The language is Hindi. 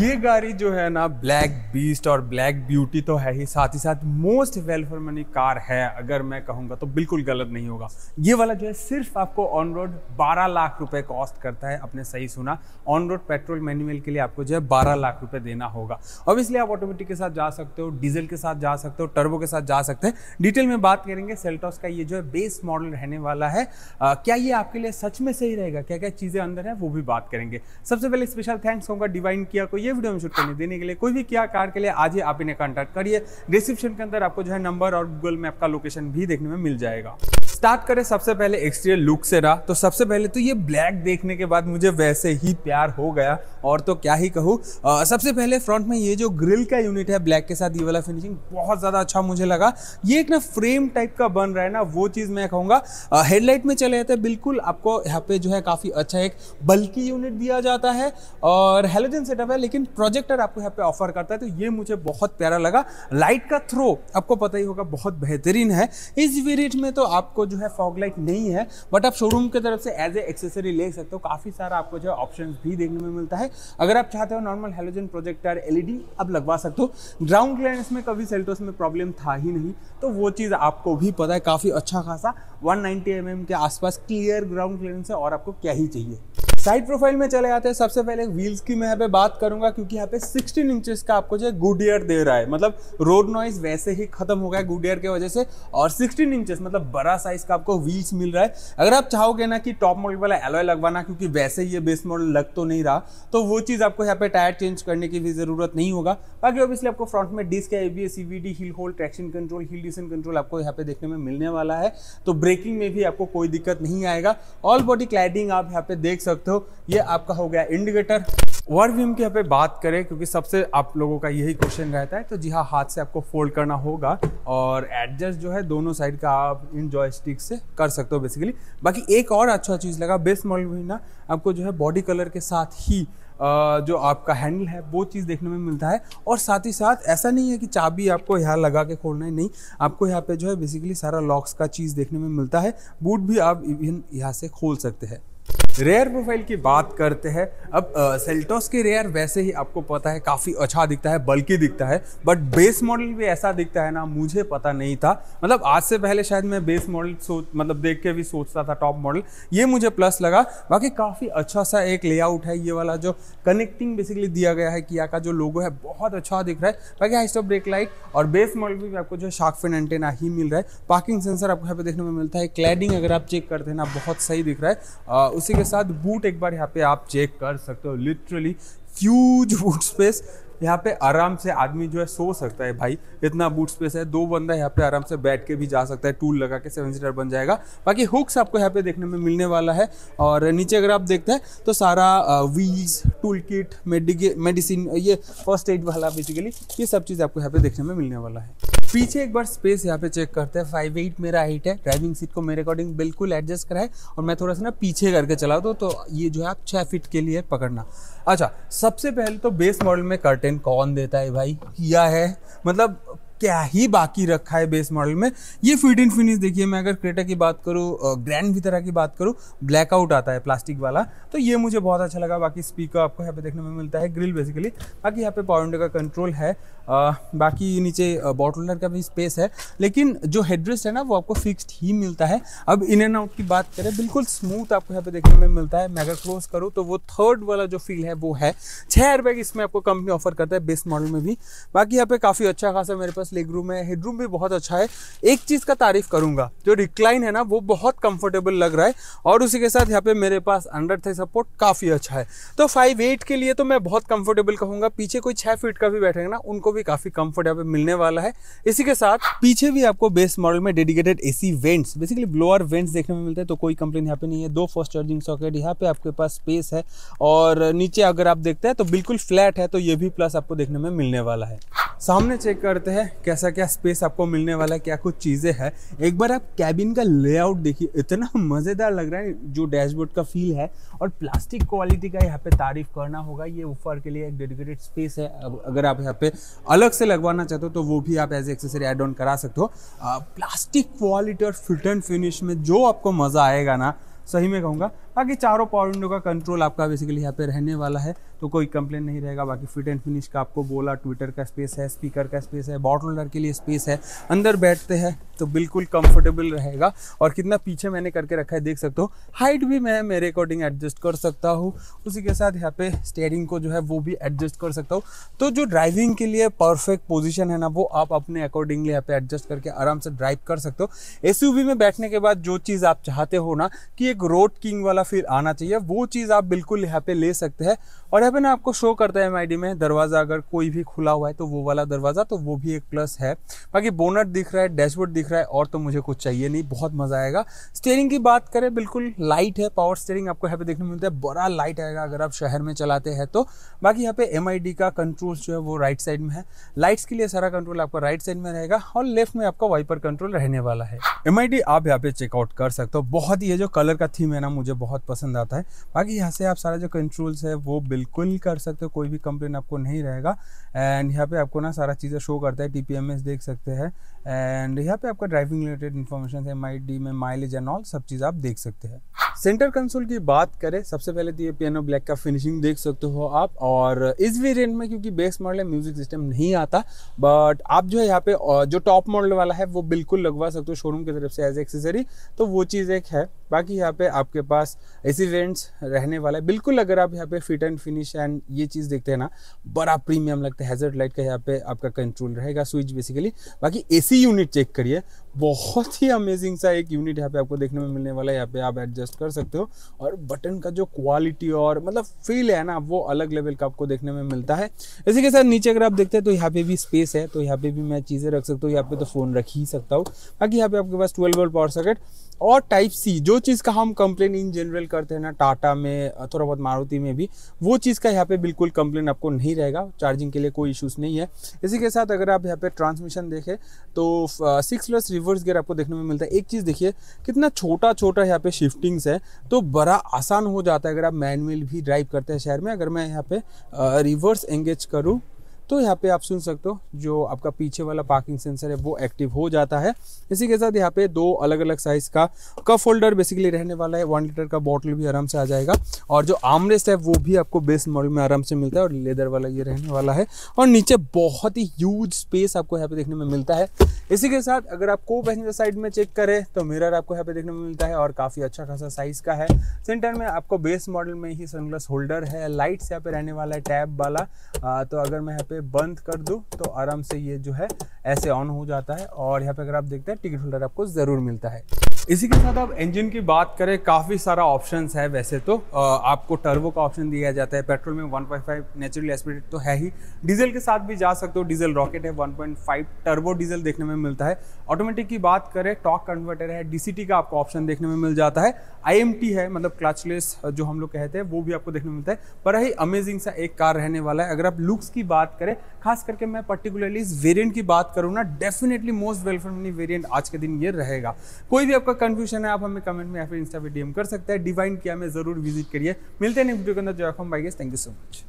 ये गाड़ी जो है ना ब्लैक बीस्ट और ब्लैक ब्यूटी तो है ही साथ ही साथ most value for money car है अगर मैं कहूँगा तो बिल्कुल गलत नहीं होगा ये वाला जो है सिर्फ आपको ऑन रोड 12 लाख रुपए कॉस्ट करता है आपने सही सुना ऑन रोड पेट्रोल मैनुअल के लिए आपको जो है 12 लाख रुपए देना होगा ऑब्वियसली आप ऑटोमेटिक के साथ जा सकते हो डीजल के साथ जा सकते हो टर्बो के साथ जा सकते हैं डिटेल में बात करेंगे सेल्टॉस का ये जो है बेस मॉडल रहने वाला है आ, क्या ये आपके लिए सच में सही रहेगा क्या क्या चीज़ें अंदर है वो भी बात करेंगे सबसे पहले स्पेशल थैंक्स होगा डिवाइन किया को ये वीडियो में शूट करने देने के लिए कोई भी क्या कार के लिए आज ही आप इन्हें कॉन्टैक्ट करिए डिस्क्रिप्शन के अंदर आपको जो है नंबर और गूगल मैप का लोकेशन भी देखने में मिल जाएगा स्टार्ट करें सबसे पहले एक्सटीरियर लुक से रहा तो सबसे पहले तो ये ब्लैक देखने के बाद मुझे वैसे ही प्यार हो गया और तो क्या ही कहूँ सबसे पहले फ्रंट में ये जो ग्रिल का यूनिट है ब्लैक के साथ ये वाला फिनिशिंग बहुत ज़्यादा अच्छा मुझे लगा ये एक ना फ्रेम टाइप का बन रहा है ना वो चीज़ मैं कहूँगा हेडलाइट में चले जाते हैं बिल्कुल आपको यहाँ पे जो है काफ़ी अच्छा एक बल्कि यूनिट दिया जाता है और हेलोजन सेटअप है लेकिन प्रोजेक्टर आपको यहाँ पे ऑफर करता है तो ये मुझे बहुत प्यारा लगा लाइट का थ्रो आपको पता ही होगा बहुत बेहतरीन है इस वेरिएट में तो आपको जो है फॉग लाइट नहीं है बट आप शोरूम की तरफ से एज ए एक्सेसरी ले सकते हो काफ़ी सारा आपको जो है ऑप्शन भी देखने में मिलता है अगर आप चाहते हो नॉर्मल हेलोजन प्रोजेक्टर एलईडी आप लगवा सकते हो ग्राउंड क्लियरेंस में कभी सेल्टोस में प्रॉब्लम था ही नहीं तो वो चीज़ आपको भी पता है काफ़ी अच्छा खासा 190 एम mm के आसपास क्लियर ग्राउंड क्लियरेंस है और आपको क्या ही चाहिए साइड प्रोफाइल में चले आते हैं सबसे पहले व्हील्स की मैं यहाँ पे बात करूंगा क्योंकि यहाँ पे 16 इंचेस का आपको जो है गुड ईयर दे रहा है मतलब रोड नॉइज वैसे ही खत्म हो गया गुड ईयर की वजह से और 16 इंचेस मतलब बड़ा साइज का आपको व्हील्स मिल रहा है अगर आप चाहोगे ना कि टॉप मॉडल वाला एलोय लगवाना क्योंकि वैसे ये बेस मॉडल लग तो नहीं रहा तो वो चीज़ आपको यहाँ पे टायर चेंज करने की भी जरूरत नहीं होगा बाकी ऑब्वियसली आपको फ्रंट में डिस्क है ABS CVD hill hold traction control hill descent control आपको यहाँ पे देखने में मिलने वाला है तो ब्रेकिंग में भी आपको कोई दिक्कत नहीं आएगा ऑल बॉडी क्लाइडिंग आप यहाँ पे देख सकते सकते हो ये आपका हो गया इंडिकेटर वर्ड व्यूम की यहाँ पे बात करें क्योंकि सबसे आप लोगों का यही क्वेश्चन रहता है तो जी हाँ हाथ से आपको फोल्ड करना होगा और एडजस्ट जो है दोनों साइड का आप इन जॉयस्टिक से कर सकते हो बेसिकली बाकी एक और अच्छा चीज़ लगा बेस मॉडल में ना आपको जो है बॉडी कलर के साथ ही जो आपका हैंडल है वो चीज़ देखने में मिलता है और साथ ही साथ ऐसा नहीं है कि चाबी आपको यहाँ लगा के खोलना है नहीं आपको यहाँ पे जो है बेसिकली सारा लॉक्स का चीज़ देखने में मिलता है बूट भी आप इवन यहाँ से खोल सकते हैं रेयर प्रोफाइल की बात करते हैं अब सेल्टोस की रेयर वैसे ही आपको पता है काफ़ी अच्छा दिखता है बल्कि दिखता है बट बेस मॉडल भी ऐसा दिखता है ना मुझे पता नहीं था मतलब आज से पहले शायद मैं बेस मॉडल सोच मतलब देख के भी सोचता था टॉप मॉडल ये मुझे प्लस लगा बाकी काफ़ी अच्छा सा एक लेआउट है ये वाला जो कनेक्टिंग बेसिकली दिया गया है किया का जो लोगो है बहुत अच्छा दिख रहा है बाकी हाई स्टॉप ब्रेक लाइट और बेस मॉडल भी आपको जो शार्क फिन एंटेना ही मिल रहा है पार्किंग सेंसर आपको यहाँ पे देखने में मिलता है क्लैडिंग अगर आप चेक करते हैं ना बहुत सही दिख रहा है उसी के साथ बूट एक बार यहाँ पे आप चेक कर सकते हो लिटरली ह्यूज बूट स्पेस यहाँ पे आराम से आदमी जो है सो सकता है भाई इतना बूट स्पेस है दो बंदा यहाँ पे आराम से बैठ के भी जा सकता है टूल लगा के सेवन सीटर बन जाएगा बाकी हुक्स आपको यहाँ पे देखने में मिलने वाला है और नीचे अगर आप देखते हैं तो सारा व्हील्स टूल किट मेडिसिन ये फर्स्ट एड वाला बेसिकली ये सब चीज़ आपको यहाँ पे देखने में मिलने वाला है पीछे एक बार स्पेस यहाँ पे चेक करते हैं फाइव एट मेरा हाइट है ड्राइविंग सीट को मेरे अकॉर्डिंग बिल्कुल एडजस्ट कराए और मैं थोड़ा सा ना पीछे करके चला दो तो ये जो है आप छः फिट के लिए पकड़ना अच्छा सबसे पहले तो बेस मॉडल में कर्टेन कौन देता है भाई किया है मतलब क्या ही बाकी रखा है बेस मॉडल में ये फिट इन फिनिश देखिए मैं अगर क्रेटा की बात करूँ ग्रैंड भी तरह की बात करूँ ब्लैकआउट आता है प्लास्टिक वाला तो ये मुझे बहुत अच्छा लगा बाकी स्पीकर आपको यहाँ पे देखने में मिलता है ग्रिल बेसिकली बाकी यहाँ पे पावर का कंट्रोल है आ, बाकी नीचे बॉटलर का भी स्पेस है लेकिन जो हेडरेस्ट है ना वो आपको फिक्स्ड ही मिलता है अब इन एंड आउट की बात करें बिल्कुल स्मूथ आपको यहाँ पे देखने में मिलता है मैं अगर क्लोज करूँ तो वो थर्ड वाला जो फील है वो है छः एयरबैग इसमें आपको कंपनी ऑफर करता है बेस मॉडल में भी बाकी यहाँ पे काफ़ी अच्छा खासा मेरे पास पास लेग रूम है हेडरूम भी बहुत अच्छा है एक चीज़ का तारीफ करूंगा जो रिक्लाइन है ना वो बहुत कंफर्टेबल लग रहा है और उसी के साथ यहाँ पे मेरे पास अंडर थे सपोर्ट काफ़ी अच्छा है तो फाइव एट के लिए तो मैं बहुत कंफर्टेबल कहूँगा पीछे कोई छः फीट का भी बैठेगा ना उनको भी काफ़ी कंफर्ट यहाँ पे मिलने वाला है इसी के साथ पीछे भी आपको बेस मॉडल में dedicated a vents basically blower vents देखने में मिलते हैं तो कोई कंप्लेन यहाँ पे नहीं है दो फर्स्ट चार्जिंग सॉकेट यहाँ पे आपके पास स्पेस है और नीचे अगर आप देखते हैं तो बिल्कुल फ्लैट है तो ये भी प्लस आपको देखने में मिलने वाला है सामने चेक करते हैं कैसा क्या स्पेस आपको मिलने वाला है क्या कुछ चीज़ें हैं एक बार आप कैबिन का लेआउट देखिए इतना मज़ेदार लग रहा है जो डैशबोर्ड का फील है और प्लास्टिक क्वालिटी का यहाँ पे तारीफ करना होगा ये ऊपर के लिए एक डेडिकेटेड स्पेस है अगर आप यहाँ पे अलग से लगवाना चाहते हो तो वो भी आप एज एक्सेसरी एड ऑन करा सकते हो प्लास्टिक क्वालिटी और फिट एंड फिनिश में जो आपको मज़ा आएगा ना सही में कहूँगा बाकी चारों पावर विंडो का कंट्रोल आपका बेसिकली यहाँ पे रहने वाला है तो कोई कंप्लेन नहीं रहेगा बाकी फिट एंड फिनिश का आपको बोला ट्विटर का स्पेस है स्पीकर का स्पेस है बॉटल होल्डर के लिए स्पेस है अंदर बैठते हैं तो बिल्कुल कंफर्टेबल रहेगा और कितना पीछे मैंने करके रखा है देख सकते हो हाइट भी मैं मेरे अकॉर्डिंग एडजस्ट कर सकता हूँ उसी के साथ यहाँ पे स्टेयरिंग को जो है वो भी एडजस्ट कर सकता हूँ तो जो ड्राइविंग के लिए परफेक्ट पोजिशन है ना वो आप अपने अकॉर्डिंगली यहाँ पे एडजस्ट करके आराम से ड्राइव कर सकते हो एस में बैठने के बाद जो चीज़ आप चाहते हो ना कि एक रोड किंग वाला फील आना चाहिए वो चीज़ आप बिल्कुल यहाँ पे ले सकते हैं और 11 आपको शो करता है एम में दरवाज़ा अगर कोई भी खुला हुआ है तो वो वाला दरवाज़ा तो वो भी एक प्लस है बाकी बोनट दिख रहा है डैशबोर्ड दिख रहा है और तो मुझे कुछ चाहिए नहीं बहुत मज़ा आएगा स्टेयरिंग की बात करें बिल्कुल लाइट है पावर स्टेयरिंग आपको यहाँ पे देखने मिलता है बड़ा लाइट आएगा अगर आप शहर में चलाते हैं तो बाकी यहाँ पे एम का कंट्रोल जो है वो राइट साइड में है लाइट्स के लिए सारा कंट्रोल आपका राइट साइड में रहेगा और लेफ्ट में आपका वाइपर कंट्रोल रहने वाला है एम आप यहाँ पे चेकआउट कर सकते हो बहुत ही जो कलर का थीम है ना मुझे बहुत पसंद आता है बाकी यहाँ से आप सारा जो कंट्रोल्स है वो बिल्कुल बिल्कुल कर सकते हो कोई भी कंप्लेन आपको नहीं रहेगा एंड यहाँ पे आपको ना सारा चीज़ें शो करता है टी देख सकते हैं एंड यहाँ पे आपका ड्राइविंग रिलेटेड इन्फॉर्मेशन है माई डी में माइलेज एंड ऑल सब चीज़ आप देख सकते हैं सेंटर कंसोल की बात करें सबसे पहले तो ये पियानो ब्लैक का फिनिशिंग देख सकते हो आप और इस वेरिएंट में क्योंकि बेस मॉडल है म्यूजिक सिस्टम नहीं आता बट आप जो है यहाँ पे जो टॉप मॉडल वाला है वो बिल्कुल लगवा सकते हो शोरूम की तरफ से एज एक्सेसरी तो वो चीज़ एक है बाकी यहाँ पे आपके पास ऐसी वेरियंट्स रहने वाला है बिल्कुल अगर आप यहाँ पे फिट एंड फिनिश एंड ये चीज़ देखते हैं ना बड़ा प्रीमियम लगता है हेजर्ट लाइट का यहाँ पे आपका कंट्रोल रहेगा स्विच बेसिकली बाकी ए यूनिट चेक करिए बहुत ही अमेजिंग सा एक यूनिट यहाँ पे आपको देखने में मिलने वाला है यहाँ पे आप एडजस्ट कर कर सकते हो और बटन का जो क्वालिटी और मतलब फील है ना वो अलग लेवल का आपको देखने में मिलता है इसी के साथ नीचे अगर आप देखते हैं तो यहाँ पे भी स्पेस है तो यहाँ पे भी मैं चीज़ें रख सकता हूँ यहाँ पे तो फ़ोन रख ही सकता हूँ बाकी यहाँ पे आपके पास ट्वेल्व वोल्ट पावर सॉकेट और टाइप सी जो चीज़ का हम कंप्लेन इन जनरल करते हैं ना टाटा में थोड़ा बहुत मारुति में भी वो चीज़ का यहाँ पे बिल्कुल कंप्लेन आपको नहीं रहेगा चार्जिंग के लिए कोई इश्यूज़ नहीं है इसी के साथ अगर आप यहाँ पे ट्रांसमिशन देखें तो सिक्स प्लस रिवर्स गियर आपको देखने में मिलता है एक चीज़ देखिए कितना छोटा छोटा यहाँ पे शिफ्टिंग्स है तो बड़ा आसान हो जाता है अगर आप मैनुअल भी ड्राइव करते हैं शहर में अगर मैं यहाँ पे रिवर्स एंगेज करूँ तो यहाँ पे आप सुन सकते हो जो आपका पीछे वाला पार्किंग सेंसर है वो एक्टिव हो जाता है इसी के साथ यहाँ पे दो अलग अलग साइज का कफ होल्डर बेसिकली रहने वाला है वन लीटर का बॉटल भी आराम से आ जाएगा और जो आमरेस्ट है वो भी आपको बेस मॉडल में आराम से मिलता है और लेदर वाला ये रहने वाला है और नीचे बहुत ही ह्यूज स्पेस आपको यहाँ पे देखने में मिलता है इसी के साथ अगर आप को पैसेंजर साइड में चेक करें तो मिरर आपको यहाँ पे देखने में मिलता है और काफ़ी अच्छा खासा साइज़ का है सेंटर में आपको बेस मॉडल में ही सनग्लास होल्डर है लाइट्स यहाँ पे रहने वाला है टैब वाला तो अगर मैं यहाँ पे पे बंद कर दो तो आराम से ये जो है ऐसे ऑन हो जाता है और यहाँ पे अगर आप देखते हैं टिकट होल्डर आपको ज़रूर मिलता है इसी के साथ आप इंजन की बात करें काफ़ी सारा ऑप्शन है वैसे तो आपको टर्बो का ऑप्शन दिया जाता है पेट्रोल में 1.5 नेचुरल एस्पिरेटेड तो है ही डीजल के साथ भी जा सकते हो डीजल रॉकेट है 1.5 टर्बो डीजल देखने में मिलता है ऑटोमेटिक की बात करें टॉक कन्वर्टर है डी का आपको ऑप्शन देखने में मिल जाता है आई है मतलब क्लचलेस जो हम लोग कहते हैं वो भी आपको देखने में मिलता है पर ही अमेजिंग सा एक कार रहने वाला है अगर आप लुक्स की बात करें खास करके मैं पर्टिकुलरली इस वेरियंट की बात करूँ ना डेफिनेटली मोस्ट वेल वेरियंट आज के दिन ये रहेगा कोई भी आपका कन्फ्यूजन है आप हमें कमेंट में या फिर इंस्टा पे डीएम कर सकते हैं डिवाइन किया में जरूर विजिट करिए मिलते हैं नेक्स्ट वीडियो के अंदर जो थैंक यू सो मच